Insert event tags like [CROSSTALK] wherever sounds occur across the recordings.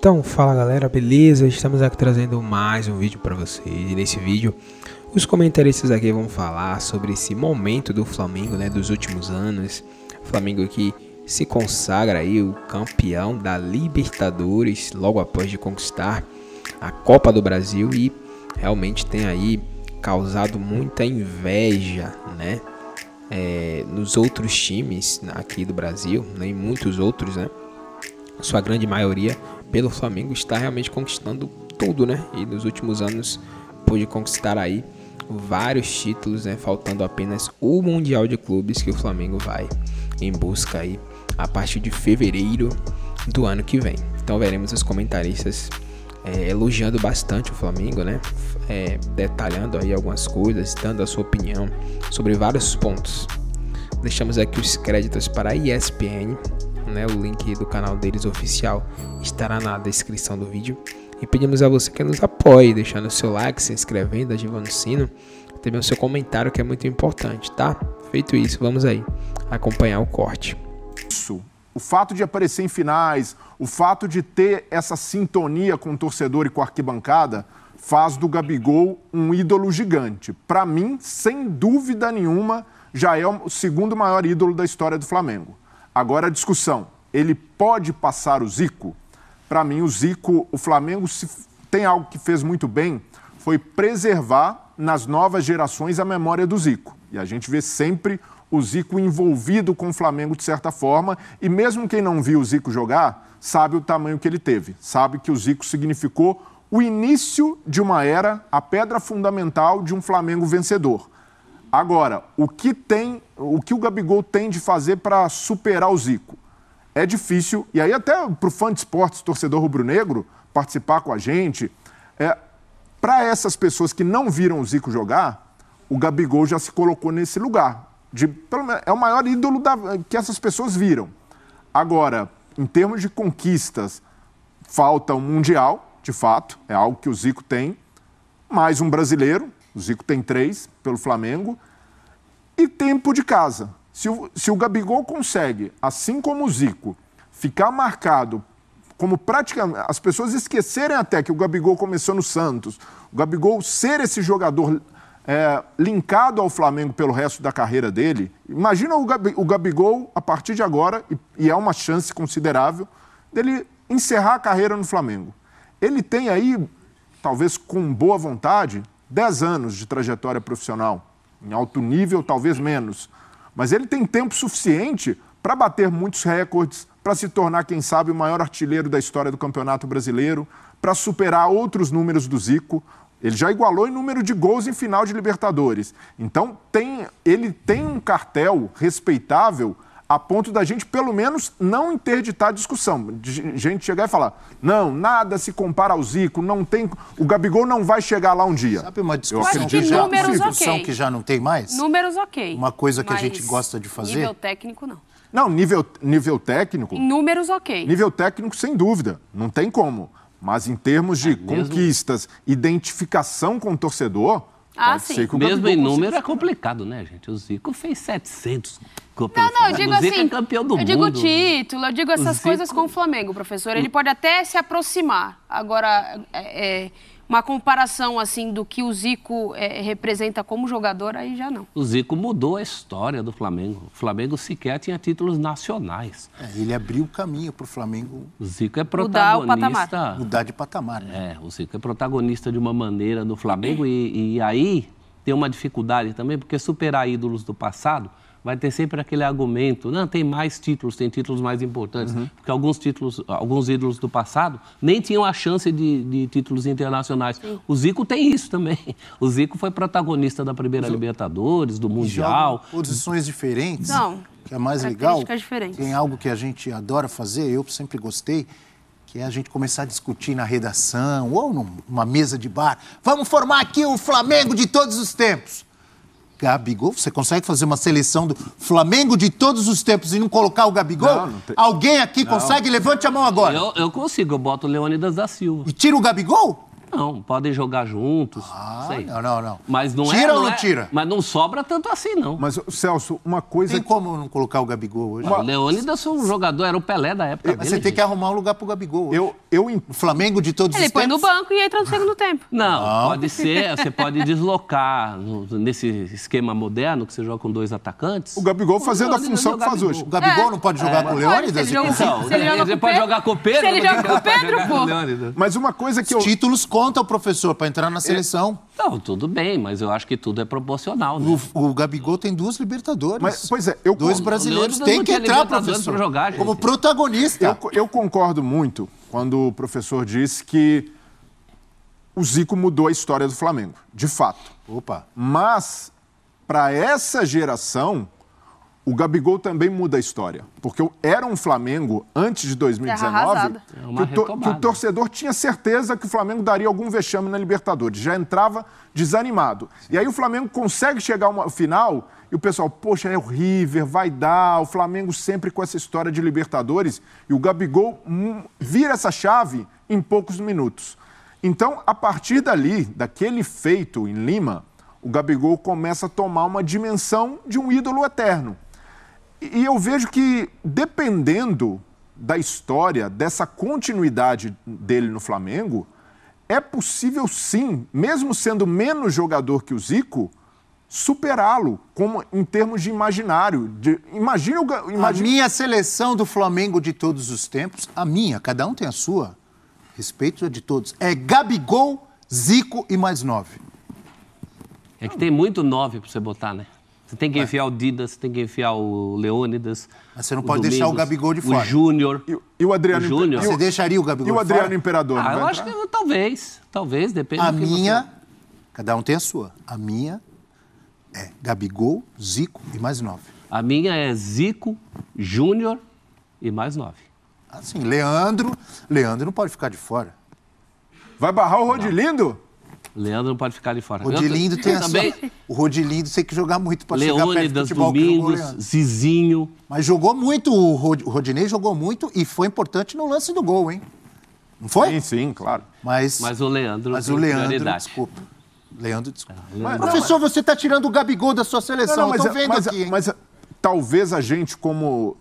Então, fala galera, beleza? Estamos aqui trazendo mais um vídeo para vocês. E nesse vídeo, os comentaristas aqui vão falar sobre esse momento do Flamengo, né, dos últimos anos. O Flamengo que se consagra aí o campeão da Libertadores logo após de conquistar a Copa do Brasil e realmente tem aí causado muita inveja, né? É, nos outros times aqui do Brasil, né, muitos outros, né? Sua grande maioria pelo Flamengo está realmente conquistando tudo, né? E nos últimos anos pôde conquistar aí vários títulos, né? Faltando apenas o Mundial de Clubes que o Flamengo vai em busca aí a partir de fevereiro do ano que vem. Então veremos os comentaristas é, elogiando bastante o Flamengo, né? É, detalhando aí algumas coisas, dando a sua opinião sobre vários pontos. Deixamos aqui os créditos para a ESPN, né? O link do canal deles oficial estará na descrição do vídeo. E pedimos a você que nos apoie, deixando o seu like, se inscrevendo, ativando o sino, também o seu comentário que é muito importante, tá? Feito isso, vamos aí acompanhar o corte. Isso. O fato de aparecer em finais, o fato de ter essa sintonia com o torcedor e com a arquibancada, faz do Gabigol um ídolo gigante. Para mim, sem dúvida nenhuma, já é o segundo maior ídolo da história do Flamengo. Agora a discussão: ele pode passar o Zico? Para mim, o Zico, o Flamengo se tem algo que fez muito bem, foi preservar nas novas gerações a memória do Zico. E a gente vê sempre o Zico envolvido com o Flamengo de certa forma, e mesmo quem não viu o Zico jogar, sabe o tamanho que ele teve, sabe que o Zico significou o início de uma era, a pedra fundamental de um Flamengo vencedor. Agora, o que tem, o que o Gabigol tem de fazer para superar o Zico? É difícil, e aí até para o fã de esportes, torcedor rubro-negro, participar com a gente, é, para essas pessoas que não viram o Zico jogar, o Gabigol já se colocou nesse lugar. De, é o maior ídolo da, que essas pessoas viram. Agora, em termos de conquistas, falta um Mundial, de fato, é algo que o Zico tem, mais um brasileiro, o Zico tem três pelo Flamengo. E tempo de casa. Se o, se o Gabigol consegue, assim como o Zico, ficar marcado como praticamente as pessoas esquecerem até que o Gabigol começou no Santos, o Gabigol ser esse jogador é, linkado ao Flamengo pelo resto da carreira dele. Imagina o, Gabi, o Gabigol a partir de agora e, e, é uma chance considerável dele encerrar a carreira no Flamengo. Ele tem aí, talvez com boa vontade, 10 anos de trajetória profissional, em alto nível, talvez menos. Mas ele tem tempo suficiente para bater muitos recordes, para se tornar, quem sabe, o maior artilheiro da história do Campeonato Brasileiro, para superar outros números do Zico. Ele já igualou em número de gols em final de Libertadores. Então, tem, ele tem um cartel respeitável a ponto da gente, pelo menos, não interditar a discussão. De gente chegar e falar: não, nada se compara ao Zico, não tem. O Gabigol não vai chegar lá um dia. Sabe uma discussão, que, já, números, discussão okay. que já não tem mais? Números, ok. Uma coisa que Mas a gente gosta de fazer. Nível técnico, não. Não, nível, nível técnico. Em números, ok. Nível técnico, sem dúvida. Não tem como. Mas em termos de é conquistas, identificação com o torcedor. Ah, Pode tá sim. Mesmo em número é complicado, né, gente? O Zico fez 700 Não, não, eu digo Zico é assim, é campeão do eu mundo. digo título, eu digo essas Zico... coisas com o Flamengo, professor. Ele pode até se aproximar. Agora, é, é uma comparação assim do que o Zico é, representa como jogador, aí já não. O Zico mudou a história do Flamengo. O Flamengo sequer tinha títulos nacionais. É, ele abriu o caminho para o Flamengo. O Zico é protagonista. Mudar, o patamar. Mudar de patamar, né? É, o Zico é protagonista de uma maneira no Flamengo e, e aí tem uma dificuldade também, porque superar ídolos do passado vai ter sempre aquele argumento, não, tem mais títulos, tem títulos mais importantes, uhum. porque alguns títulos, alguns ídolos do passado nem tinham a chance de, de títulos internacionais. Sim. O Zico tem isso também. [LAUGHS] O Zico foi protagonista da primeira Libertadores, do Mundial. Posições diferentes. Não. Que é mais legal. Diferentes. Tem algo que a gente adora fazer, eu sempre gostei, que é a gente começar a discutir na redação ou numa mesa de bar. Vamos formar aqui o Flamengo de todos os tempos. Gabigol? Você consegue fazer uma seleção do Flamengo de todos os tempos e não colocar o Gabigol? Não, não tem... Alguém aqui não. consegue? Levante a mão agora. Eu, eu consigo, eu boto o Leônidas da Silva. E tira o Gabigol? Não, podem jogar juntos. Ah, sei. não, não, não. Mas não é, tira é, ou não é, tira? Mas não sobra tanto assim, não. Mas, Celso, uma coisa... Tem como não colocar o Gabigol hoje? Uma... Ah, o Leônidas foi um jogador, era o Pelé da época é, dele, Você tem que arrumar um lugar pro Gabigol hoje. Eu, eu... O Flamengo de todos Ele os tempos... Ele põe no banco e entra no segundo tempo. [LAUGHS] Não, não, pode ser, você pode deslocar nesse esquema moderno que você joga com dois atacantes. O Gabigol fazendo o a função que faz hoje. O Gabigol é. não pode jogar é, com o Leônidas? Ele, ele pode jogar com o Pedro. Se ele joga com o Pedro, pô. Mas uma coisa que eu... Títulos conta o professor para entrar na é. seleção. É. Não, tudo bem, mas eu acho que tudo é proporcional. Né? O, o, Gabigol tem duas Libertadores. Mas, pois é, eu Dois brasileiros. têm que entrar, professor. Jogar, como protagonista. Eu, eu concordo muito quando o professor disse que o Zico mudou a história do Flamengo, de fato. Opa. Mas, para essa geração, o Gabigol também muda a história. Porque era um Flamengo, antes de 2019, é que o, que o, torcedor tinha certeza que o Flamengo daria algum vexame na Libertadores. Já entrava desanimado. Sim. E aí o Flamengo consegue chegar ao final e o pessoal, poxa, é o River, é vai dar. O Flamengo sempre com essa história de Libertadores. E o Gabigol hum, vira essa chave em poucos minutos. Então, a partir dali, daquele feito em Lima, o Gabigol começa a tomar uma dimensão de um ídolo eterno e eu vejo que, dependendo da história, dessa continuidade dele no Flamengo, é possível sim, mesmo sendo menos jogador que o Zico, superá-lo como em termos de imaginário. De, imagine, imagine... A minha seleção do Flamengo de todos os tempos, a minha, cada um tem a sua, respeito a é de todos, é Gabigol, Zico e mais nove. É que tem muito nove para você botar, né? Você tem que é. enfiar o Didas, você tem que enfiar o Leônidas. Mas você não pode Domingos, deixar o Gabigol de fora. O Júnior. E, e, o Adriano Júnior. Você deixaria o Gabigol E o Adriano fora? Imperador? Ah, eu acho entrar? que talvez. Talvez, depende a do que minha, você... cada um tem a sua. A minha é Gabigol, Zico e mais nove. A minha é Zico, Júnior e mais nove. Assim, Leandro. Leandro não pode ficar de fora. Vai barrar o Rodilindo? Não. Leandro não pode ficar de fora. Rodilindo tem a também. O Rodilindo tem que jogar muito para chegar perto do futebol Domingos, Zizinho. Mas jogou muito, o Rodinei jogou muito e foi importante no lance do gol, hein? Não foi? Sim, sim, claro. Mas, mas o Leandro. Mas o Leandro, prioridade. desculpa. Leandro, desculpa. Mas, ah, professor, mas... É. você está tirando o Gabigol da sua seleção, não, não, mas, é- vendo mas, aqui. Mas é, talvez a gente, como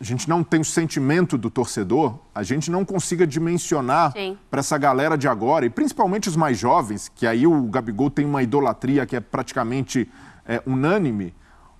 a gente não tem o sentimento do torcedor, a gente não consiga dimensionar para essa galera de agora, e principalmente os mais jovens, que aí o Gabigol tem uma idolatria que é praticamente é, unânime,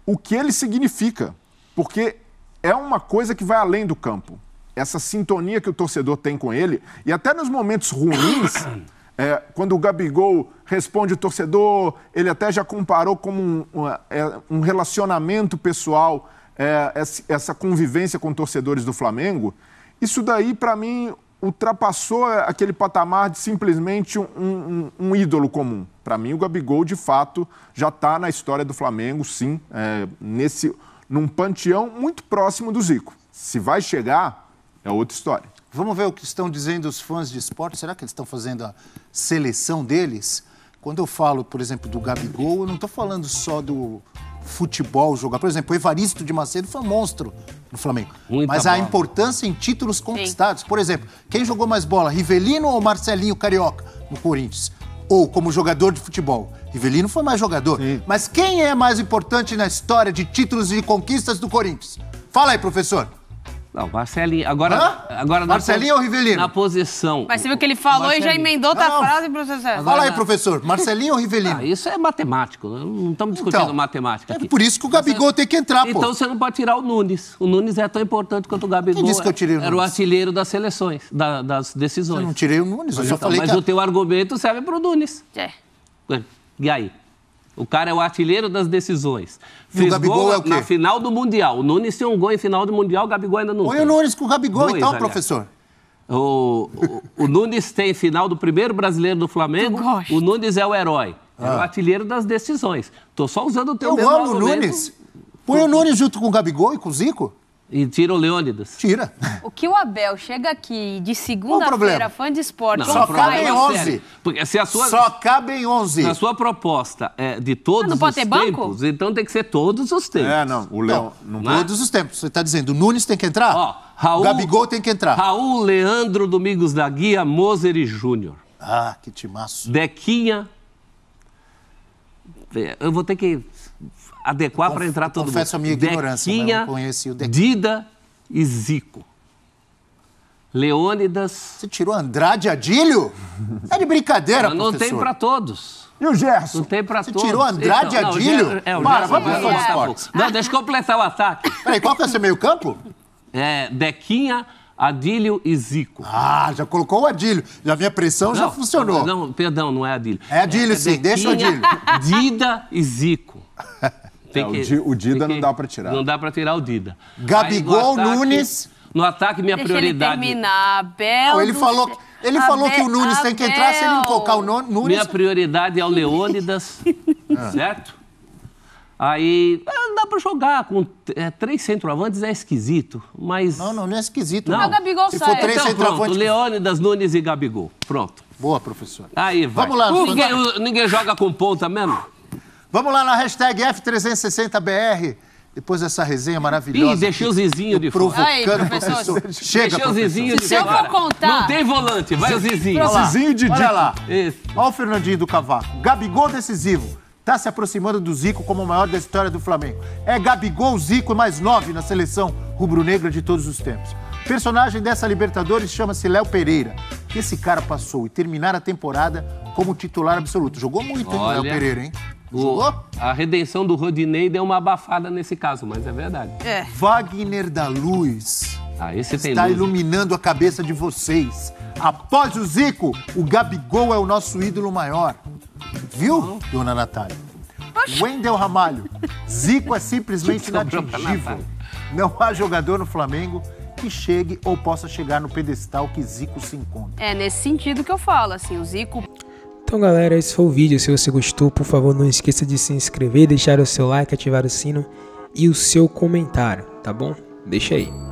o que ele significa. Porque é uma coisa que vai além do campo. Essa sintonia que o torcedor tem com ele, e até nos momentos ruins. [COUGHS] É, quando o Gabigol responde o torcedor, ele até já comparou como um, um, é, um relacionamento pessoal é, essa convivência com torcedores do Flamengo, isso daí, para mim, ultrapassou aquele patamar de simplesmente um, um, um ídolo comum. Para mim, o Gabigol, de fato, já está na história do Flamengo, sim, é, nesse, num panteão muito próximo do Zico. Se vai chegar, é outra história. Vamos ver o que estão dizendo os fãs de esporte. Será que eles estão fazendo a seleção deles? Quando eu falo, por exemplo, do Gabigol, eu não estou falando só do futebol jogar. Por exemplo, o Evaristo de Macedo foi um monstro no Flamengo. Muita Mas bola. a importância em títulos conquistados. Sim. Por exemplo, quem jogou mais bola, Rivelino ou Marcelinho Carioca no Corinthians? Ou como jogador de futebol? Rivelino foi mais jogador. Sim. Mas quem é mais importante na história de títulos e conquistas do Corinthians? Fala aí, professor. Não, Marcelinho. Agora, Hã? agora Marcelinho ou Rivelino? Na posição. Mas você viu que ele falou e já emendou outra frase, professor. Agora, Fala aí, professor. Marcelinho ou Rivelino? Ah, isso é matemático. Né? Não estamos discutindo então, matemática. É aqui. É por isso que o Gabigol você... tem que entrar, então, pô. Então você não pode tirar o Nunes. O Nunes é tão importante quanto o Gabigol. Quem disse que eu tirei o Nunes? É, era o artilheiro das seleções, da, das decisões. Eu não tirei o Nunes, eu mas só então, falei Mas que... o teu argumento serve para o Nunes. É. é. E aí? O cara é o artilheiro das decisões. Fez e o Gabigol gol é o quê? na final do Mundial. O Nunes tem um gol em final do Mundial, o Gabigol ainda não Põe o Nunes com o Gabigol Dois, então, professor. O, o, o, Nunes tem final do primeiro brasileiro do Flamengo. O Nunes é o herói. É ah. o artilheiro das decisões. Estou só usando o teu Eu amo o Nunes. Põe o Nunes junto com o Gabigol e com o Zico. E tira o Leônidas. Tira. O que o Abel chega aqui de segunda-feira, fã de esporte, não, só cabem 11. Porque se a sua, só cabem 11. a sua proposta é de todos os tempos, banco? então tem que ser todos os tempos. É, não. O Leão, não, não né? todos é? os tempos. Você está dizendo, o Nunes tem que entrar? Ó, Raul, Gabigol tem que entrar. Raul, Leandro, Domingos da Guia, Moser e Júnior. Ah, que timaço. Dequinha. Eu vou ter que adequar para entrar todo confesso mundo. Confesso a minha ignorância, Dequinha, não conheci o Dequinha. Dida e Zico. Leônidas. Você tirou Andrade Adílio? É de brincadeira, Mas não professor. tem para todos. E o Gerson? Não tem para todos. você tirou Andrade então, Adílio? é, o para, vamos para é o esporte. Não, deixa eu completar o ataque. Peraí, qual que é esse meio campo? É, Dequinha, Adílio e Zico. Ah, já colocou o Adílio. Já a pressão não, já funcionou. Não, perdão, não é Adílio. É Adílio, é, sim. Dequinha, deixa o Adílio. Dida e Zico. [LAUGHS] Tem é, que, o Dida não dá para tirar. Não dá para tirar o Dida. Gabigol Aí, no ataque, Nunes. No ataque, minha Deixa prioridade. Ele terminar, Bel. ele falou. Ele Abel, falou que o Nunes Abel. tem que entrar, se ele não colocar o Nunes... Minha prioridade é o Leônidas, [LAUGHS] ah. certo? Aí é, dá para jogar com é, três centroavantes, é esquisito, mas... Não, não, não é esquisito. Não, não. Gabigol se sai. for três então, centroavantes... Pronto, Leônidas, Nunes e Gabigol, pronto. Boa, professor. Aí vai. Vamos lá. Ninguém, ninguém joga com ponta mesmo? Vamos lá na hashtag F360BR. Depois dessa resenha maravilhosa. Ih, deixei o Zizinho de fora. Provocando professor. professor. Chega, deixei o Zizinho de fora. Se eu for contar... Não tem volante, vai o Zizinho. lá. Zizinho de Olha lá. Olha o Fernandinho do Cavaco. Gabigol decisivo. Está se aproximando do Zico como o maior da história do Flamengo. É Gabigol, Zico mais nove na seleção rubro-negra de todos os tempos. Personagem dessa Libertadores chama-se Léo Pereira. Que Esse cara passou e terminar a temporada como titular absoluto. Jogou muito, hein, Léo Pereira, hein? O, a redenção do Rodinei deu uma abafada nesse caso, mas é verdade. É. Wagner da Luz. Ah, esse tem Está luz, iluminando a cabeça de vocês. Após o Zico, o Gabigol é o nosso ídolo maior. Viu, dona Natália? Oxi. Wendel Ramalho. Zico é simplesmente [LAUGHS] inatingível. Não há jogador no Flamengo que chegue ou possa chegar no pedestal que Zico se encontra. É nesse sentido que eu falo, assim, o Zico então galera, esse foi o vídeo. Se você gostou, por favor, não esqueça de se inscrever, deixar o seu like, ativar o sino e o seu comentário, tá bom? Deixa aí.